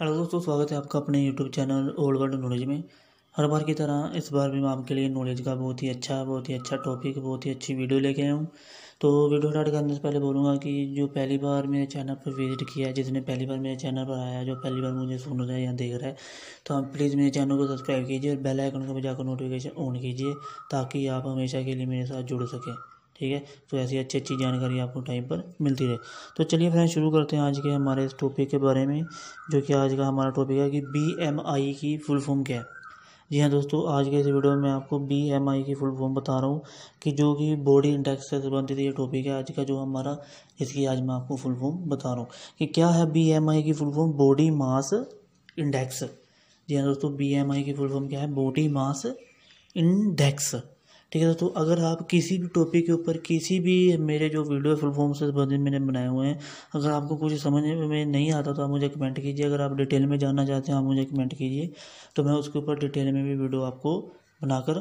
hello दोस्तों स्वागत है आपका अपने YouTube channel old world knowledge में हर बार की तरह इस बार भी मैं आपके लिए नॉलेज का बहुत ही अच्छा बहुत ही अच्छा टॉपिक बहुत ही अच्छी वीडियो लेके आया हूँ तो वीडियो स्टार्ट करने से पहले बोलूँगा कि जो पहली बार मेरे चैनल पर विजिट किया जिसने पहली बार मेरे चैनल पर आया जो पहली बार मुझे सुन रहा है या देख रहा है तो आप प्लीज़ मेरे चैनल को सब्सक्राइब कीजिए और बेल आइकन को बजाकर नोटिफिकेशन ऑन कीजिए ताकि आप हमेशा के लिए मेरे साथ जुड़ सकें ठीक है तो ऐसी अच्छी अच्छी जानकारी आपको टाइम पर मिलती रहे तो चलिए फ्रेंड शुरू करते हैं आज के हमारे इस टॉपिक के बारे में जो कि आज का हमारा टॉपिक है कि बी की फुल फॉर्म क्या है जी हाँ दोस्तों आज के इस वीडियो में आपको बी एम आई की फुल फॉर्म बता रहा हूँ कि जो कि बॉडी इंडेक्स से संबंधित ये टॉपिक है आज का जो हमारा इसकी आज मैं आपको फुल फॉर्म बता रहा हूँ कि क्या है बी एम आई की full form body mass index जी हाँ दोस्तों बी एम आई की फुल फॉर्म क्या है बॉडी मास इंडेक्स ठीक है दोस्तों तो अगर आप किसी भी टॉपिक के ऊपर किसी भी मेरे जो वीडियो फुल फॉर्म से बने मैंने बनाए हुए हैं अगर आपको कुछ समझ में नहीं आता तो आप मुझे कमेंट कीजिए अगर आप डिटेल में जानना चाहते हैं आप मुझे कमेंट कीजिए तो मैं उसके ऊपर डिटेल में भी वीडियो आपको बनाकर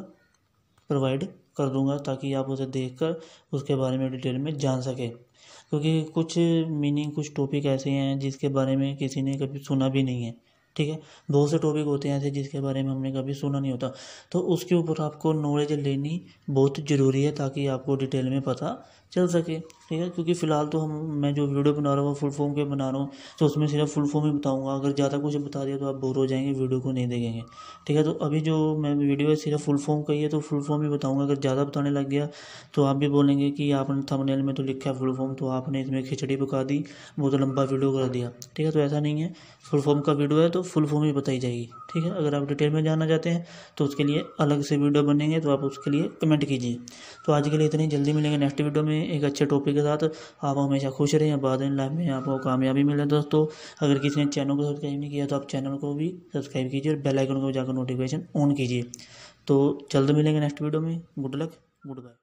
प्रोवाइड कर दूंगा ताकि आप उसे देख कर उसके बारे में डिटेल में जान सकें क्योंकि कुछ मीनिंग कुछ टॉपिक ऐसे हैं जिसके बारे में किसी ने कभी सुना भी नहीं है ठीक है बहुत से टॉपिक होते हैं ऐसे जिसके बारे में हमने कभी सुना नहीं होता तो उसके ऊपर आपको नॉलेज लेनी बहुत ज़रूरी है ताकि आपको डिटेल में पता चल सके ठीक है क्योंकि फ़िलहाल तो हम मैं जो वीडियो बना रहा हूँ फुल फॉर्म के बना रहा हूँ तो उसमें सिर्फ फुल फॉर्म ही बताऊँगा अगर ज़्यादा कुछ बता दिया तो आप बोर हो जाएंगे वीडियो को नहीं देखेंगे ठीक है तो अभी जो मैं वीडियो है सिर्फ फुल फॉर्म का ही है तो फुल फॉर्म ही बताऊँगा अगर ज़्यादा बताने लग गया तो आप भी बोलेंगे कि आपने थंबनेल में तो लिखा है फुल फॉर्म तो आपने इसमें खिचड़ी पका दी बहुत लंबा वीडियो कर दिया ठीक है तो ऐसा नहीं है फुल फॉर्म का वीडियो है तो फुल फॉर्म ही बताई जाएगी ठीक है अगर आप डिटेल में जानना चाहते हैं तो उसके लिए अलग से वीडियो बनेंगे तो आप उसके लिए कमेंट कीजिए तो आज के लिए इतनी जल्दी मिलेंगे नेक्स्ट वीडियो में एक अच्छे टॉपिक के साथ आप हमेशा खुश रहें बाद लाइफ में आपको कामयाबी मिले दोस्तों अगर किसी ने चैनल को सब्सक्राइब नहीं किया तो आप चैनल को भी सब्सक्राइब कीजिए और बेलाइकन को जाकर नोटिफिकेशन ऑन कीजिए तो जल्द मिलेंगे नेक्स्ट वीडियो में गुड लक गुड बाय